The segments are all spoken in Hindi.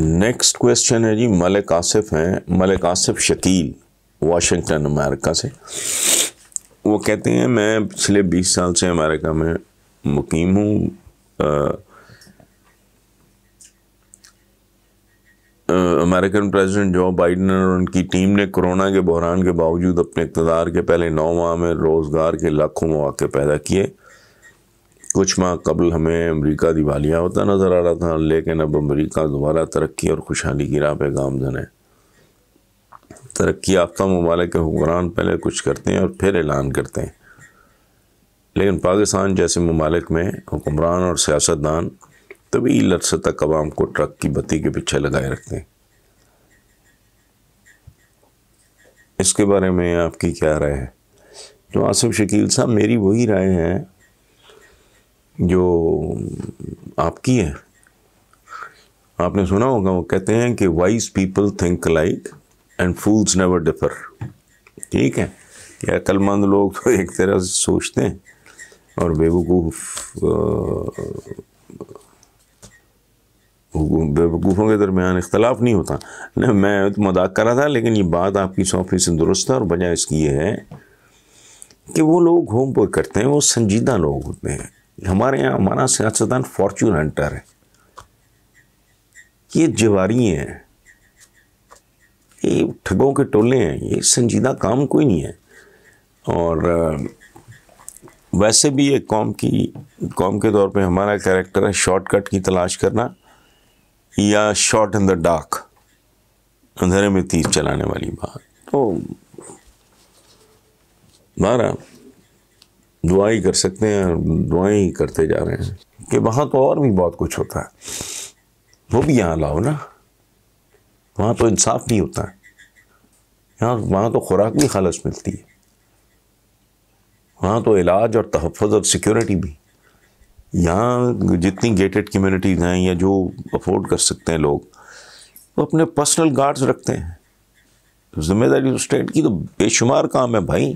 नेक्स्ट क्वेश्चन है जी मलिक आसिफ हैं मलिक आसिफ शकील वाशिंगटन अमेरिका से वो कहते हैं मैं पिछले 20 साल से अमेरिका में मुकीम हूँ अमेरिकन प्रेसिडेंट जो बाइडन और उनकी टीम ने कोरोना के बहरान के बावजूद अपने इकतदार के पहले नौ माह में रोज़गार के लाखों मौके पैदा किए कुछ माह कबल हमें अमरीका दिवालिया होता नज़र आ रहा था लेकिन अब अमरीका दोबारा तरक्की और खुशहाली की राह पर गामजन है तरक्की याफ्ता ममालिक के हुक्मरान पहले कुछ करते हैं और फिर ऐलान करते हैं लेकिन पाकिस्तान जैसे ममालिक में हुक्मरान और सियासतदान तभी लरस तक अवाम को ट्रक की बत्ती के पीछे लगाए रखते हैं इसके बारे में आपकी क्या राय है तो आसिफ शकील साहब मेरी वही राय है जो आपकी है आपने सुना होगा वो कहते हैं कि wise people think like and fools never differ ठीक है कि अक्लमंद लोग तो एक तरह से सोचते हैं और बेवकूफ़ बेवकूफ़ों के दरमियान इख्तलाफ नहीं होता नहीं मैं तो मजाक कर रहा था लेकिन ये बात आपकी सौ फीसद दुरुस्त है और वजह इसकी ये है कि वो लोग होमवर्क करते हैं वो संजीदा लोग होते हैं हमारे यहाँ हमारा सियासतदान फॉर्चून हंटर है ये जवारी हैं ये ठगों के टोले हैं ये संजीदा काम कोई नहीं है और वैसे भी एक कौम की कौम के तौर पे हमारा कैरेक्टर है शॉर्टकट की तलाश करना या शॉर्ट इन द डार्क अंधेरे में तीर चलाने वाली बात तो बारह दुआई कर सकते हैं दुआई करते जा रहे हैं कि वहाँ तो और भी बहुत कुछ होता है वो भी यहाँ लाओ ना वहाँ तो इंसाफ नहीं होता है यहाँ वहाँ तो खुराक भी खालस मिलती है वहाँ तो इलाज और तहफ़ और सिक्योरिटी भी यहाँ जितनी गेटेड कम्युनिटीज़ हैं या जो अफोर्ड कर सकते हैं लोग वो तो अपने पर्सनल गार्ड्स रखते हैं जिम्मेदारी तो स्टेट की तो बेशुमार काम है भाई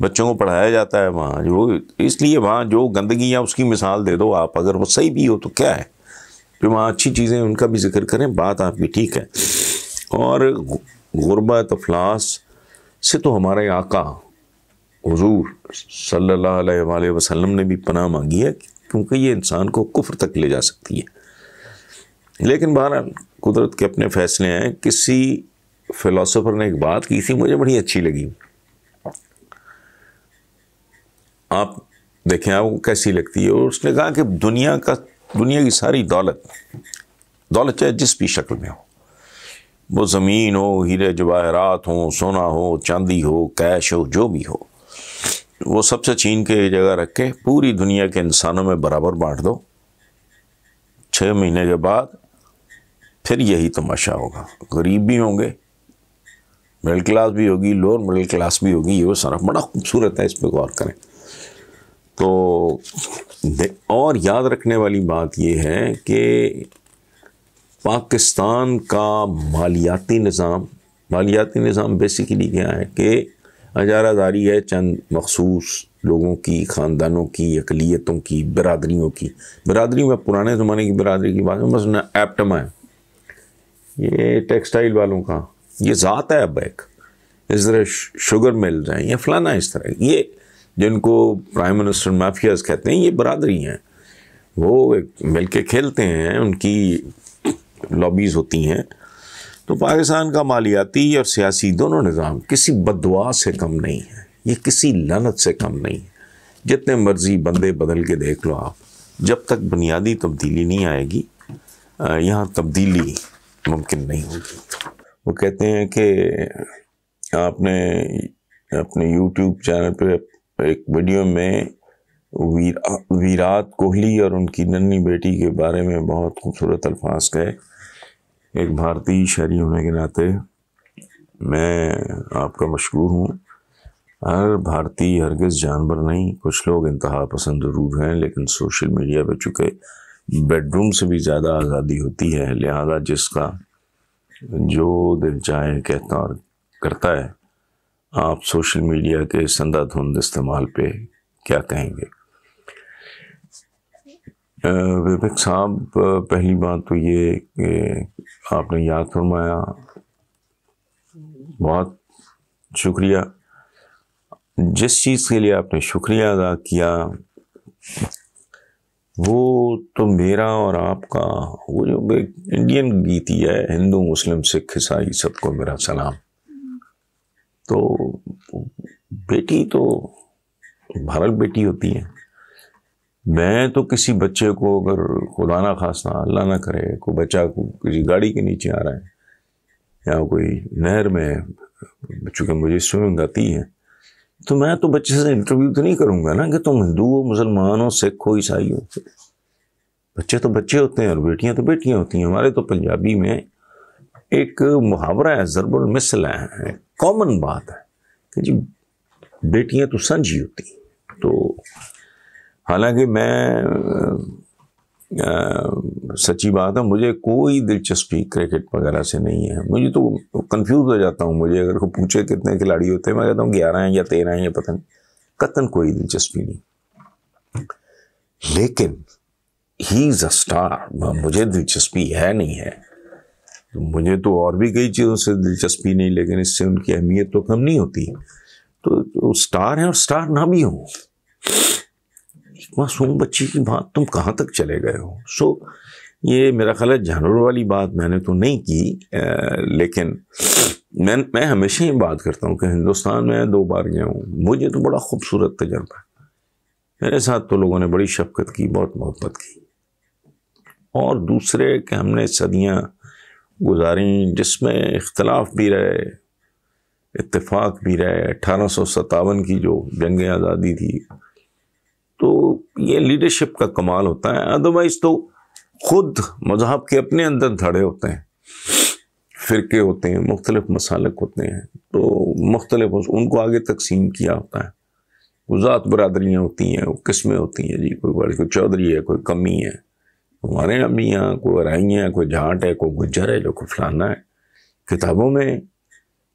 बच्चों को पढ़ाया जाता है वहाँ जो इसलिए वहाँ जो गंदगी है उसकी मिसाल दे दो आप अगर वो सही भी हो तो क्या है जो वहाँ अच्छी चीज़ें उनका भी जिक्र करें बात आपकी ठीक है और गुरबत अफलास से तो हमारे आका हजूर सल्ला वसलम ने भी पनाह मांगी है क्योंकि ये इंसान को कुफ्र तक ले जा सकती है लेकिन बहरहाल कुदरत के अपने फैसले हैं किसी फ़िलासफ़र ने एक बात की थी मुझे बड़ी अच्छी लगी आप देखें आपको कैसी लगती है और उसने कहा कि दुनिया का दुनिया की सारी दौलत दौलत चाहे जिस भी शक्ल में हो वो ज़मीन हो हीरे जवाहरात हो सोना हो चांदी हो कैश हो जो भी हो वो सबसे छीन के जगह रख के पूरी दुनिया के इंसानों में बराबर बांट दो छः महीने के बाद फिर यही तमाशा होगा गरीब भी होंगे मिडिल क्लास भी होगी लोअर मिडिल क्लास भी होगी ये वो सारा बड़ा खूबसूरत है इस पर गौर करें तो और याद रखने वाली बात यह है कि पाकिस्तान का मालियाती निज़ाम मालियाती निज़ाम बेसिकली क्या है कि अजारा दारी है चंद मखसूस लोगों की ख़ानदानों की अकलीतों की बरदरीों की बरदरी में पुराने ज़माने की बरदरी की बात है ना एप्टमा है ये टेक्सटाइल वालों का ये ज़ात है अब एक इस तरह शुगर मिल जाए या फलाना इस तरह ये जिनको प्राइम मिनिस्टर माफियाज कहते हैं ये बरदरी हैं वो एक मिल के खेलते हैं उनकी लॉबीज़ होती हैं तो पाकिस्तान का मालियाती और सियासी दोनों निज़ाम किसी बदवा से कम नहीं है ये किसी लनत से कम नहीं है जितने मर्ज़ी बंदे बदल के देख लो आप जब तक बुनियादी तब्दीली नहीं आएगी यहाँ तब्दीली मुमकिन नहीं होगी वो कहते हैं कि आपने अपने यूट्यूब चैनल पे एक वीडियो में वीरा वीरात कोहली और उनकी नन्ही बेटी के बारे में बहुत खूबसूरत अल्फाज कहे एक भारतीय शहरी होने के नाते मैं आपका मशहूर हूँ हर भारतीय हरगज जानवर नहीं कुछ लोग इंतहा पसंद ज़रूर हैं लेकिन सोशल मीडिया पर चूँकि बेडरूम से भी ज़्यादा आज़ादी होती है लिहाजा जिसका जो दिल चाहे कहता और करता है आप सोशल मीडिया के संदा धुंद इस्तेमाल पे क्या कहेंगे विवेक साहब पहली बात तो ये कि आपने याद फरमाया बहुत शुक्रिया जिस चीज़ के लिए आपने शुक्रिया अदा किया वो तो मेरा और आपका वो जो इंडियन गीती है हिंदू मुस्लिम सिख ईसाई सबको मेरा सलाम तो बेटी तो भारत बेटी होती है मैं तो किसी बच्चे को अगर खुदा ना खासा अल्लाह ना करे कोई बच्चा को किसी गाड़ी के नीचे आ रहा है या कोई नहर में चूँकि मुझे स्विमिंग आती है तो मैं तो बच्चे से इंटरव्यू तो नहीं करूँगा ना कि तुम हिंदू हो मुसलमान हो सिख हो ईसाई हो बच्चे तो बच्चे होते हैं और बेटियाँ तो बेटियाँ होती हैं हमारे तो पंजाबी में एक मुहावरा है जरबुल मिसल है कॉमन बात है कि जी बेटियां तो संजी होती तो हालांकि मैं आ, सच्ची बात है मुझे कोई दिलचस्पी क्रिकेट वगैरह से नहीं है मुझे तो कंफ्यूज हो जाता हूँ मुझे अगर को पूछे कितने खिलाड़ी होते हैं मैं कहता हूँ ग्यारह हैं या तेरह हैं या पता नहीं कतन कोई दिलचस्पी नहीं लेकिन ही इज़ अ स्टार मुझे दिलचस्पी है नहीं है तो मुझे तो और भी कई चीज़ों से दिलचस्पी नहीं लेकिन इससे उनकी अहमियत तो कम नहीं होती तो, तो स्टार हैं और स्टार ना भी हों मासूम बच्ची की बात तुम कहाँ तक चले गए हो सो ये मेरा ख्याल है जानवर वाली बात मैंने तो नहीं की आ, लेकिन मैं मैं हमेशा ही बात करता हूँ कि हिंदुस्तान में दो बार गया हूँ मुझे तो बड़ा खूबसूरत तजर्बा मेरे साथ तो लोगों ने बड़ी शफकत की बहुत मोहब्बत की और दूसरे कि हमने सदियाँ गुजारी जिसमें इख्तलाफ भी रहे इतफाक़ भी रहे अठारह सौ सतावन की जो जंग आज़ादी थी तो ये लीडरशिप का कमाल होता है अदरवाइज़ तो खुद मजहब के अपने अंदर धड़े होते हैं फ़िरके होते हैं मुख्तलिफ मसालक होते हैं तो मुख्तलिफ उनको आगे तकसीम किया होता है गुजात बरदरियाँ होती हैं किस्में होती हैं जी कोई बड़ी कोई चौधरी है कोई कमी है हमारे यहाँ मियाँ कोई अराई है कोई झाट है कोई गुज्जर है जो कोई फलाना है किताबों में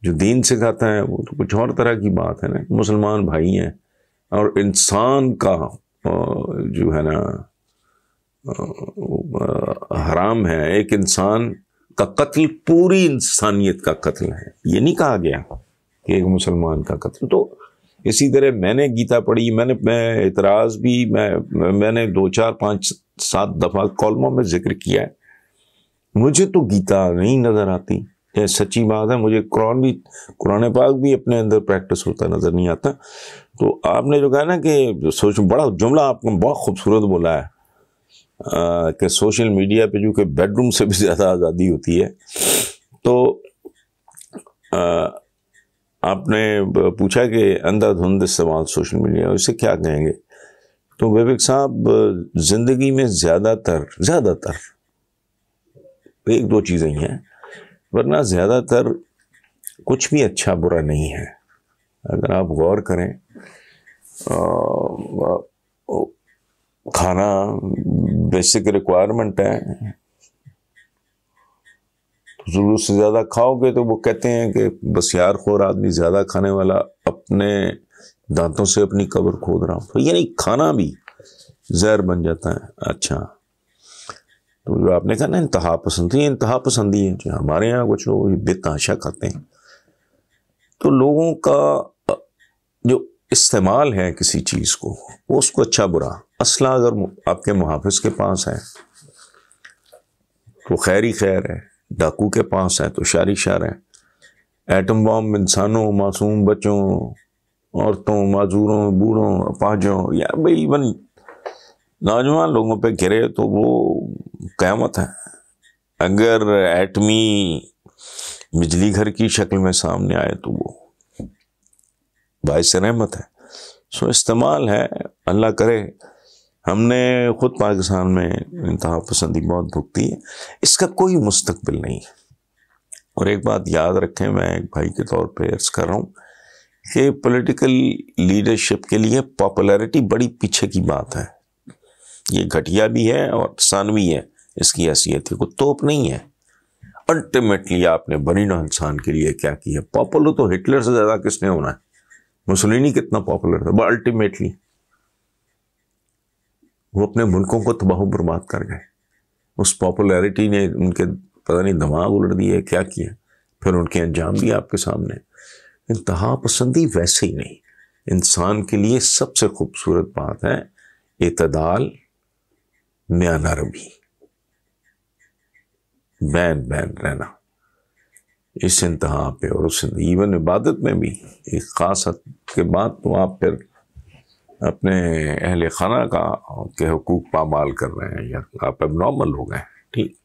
जो दीन सिखाता है वो तो कुछ और तरह की बात है ना मुसलमान भाई हैं और इंसान का जो है ना हराम है एक इंसान का कत्ल पूरी इंसानियत का कत्ल है ये नहीं कहा गया कि एक मुसलमान का कत्ल तो इसी तरह मैंने गीता पढ़ी मैंने मैं इतराज़ भी मैं मैंने दो चार पाँच सात दफा कॉलमों में जिक्र किया है मुझे तो गीता नहीं नजर आती यह सच्ची बात है मुझे कुरान भी कुरान पाक भी अपने अंदर प्रैक्टिस होता नज़र नहीं आता तो आपने जो कहा ना कि सोच बड़ा जुमला आपने बहुत खूबसूरत बोला है कि सोशल मीडिया पे जो कि बेडरूम से भी ज़्यादा आज़ादी होती है तो आ, आपने पूछा कि अंधाधुंध इस्तेमाल सोशल मीडिया इसे क्या कहेंगे तो विवेक साहब ज़िंदगी में ज़्यादातर ज़्यादातर एक दो चीज़ें ही हैं वरना ज़्यादातर कुछ भी अच्छा बुरा नहीं है अगर आप गौर करें आ, खाना बेसिक रिक्वायरमेंट है जरूर तो से ज़्यादा खाओगे तो वो कहते हैं कि बस यार खोर आदमी ज़्यादा खाने वाला अपने दांतों से अपनी कब्र खोद रहा हूँ तो यानी खाना भी जहर बन जाता है अच्छा तो जो आपने कहा ना इंतहा पसंद तो ये इंतहा पसंदी है जो हमारे यहाँ कुछ लोग बेतहाशा खाते हैं तो लोगों का जो इस्तेमाल है किसी चीज़ को वो उसको अच्छा बुरा असला अगर आपके मुहाफ़ के पास है तो खैर ही खैर है डाकू के पास है तो शार ही शार है एटम बॉम्ब इंसानों मासूम बच्चों औरतों माजूरों बूढ़ों अपाजों या भाई इवन नौजवान लोगों पे गिरे तो वो क़यामत है अगर एटमी बिजली घर की शक्ल में सामने आए तो वो बायस रहमत है सो इस्तेमाल है अल्लाह करे हमने ख़ुद पाकिस्तान में इंतहा पसंदी बहुत भुगती है इसका कोई मुस्तकबिल नहीं है और एक बात याद रखें मैं एक भाई के तौर पर अर्ज कर रहा हूँ कि पॉलिटिकल लीडरशिप के लिए पॉपुलैरिटी बड़ी पीछे की बात है ये घटिया भी है और सानवी है इसकी हैसियत है कोई तोप नहीं है अल्टीमेटली आपने बनी इंसान के लिए क्या किया पॉपुलर तो हिटलर से ज़्यादा किसने होना है मुसलिनी कितना पॉपुलर था बट अल्टीमेटली वो अपने मुल्कों को तबाह बर्बाद कर गए उस पॉपुलैरिटी ने उनके पता नहीं दिमाग उलट दिया क्या किया फिर उनके अंजाम भी आपके सामने इंतहा पसंदी वैसे ही नहीं इंसान के लिए सबसे खूबसूरत बात है इतदाल म्याना रबी बैन बैन रहना इस इंतहा पे और उस इवन इबादत में भी एक ख़ास हद के बाद तो आप फिर अपने अहल खाना का के हकूक़ पामाल कर रहे हैं या आप अब नॉर्मल हो गए ठीक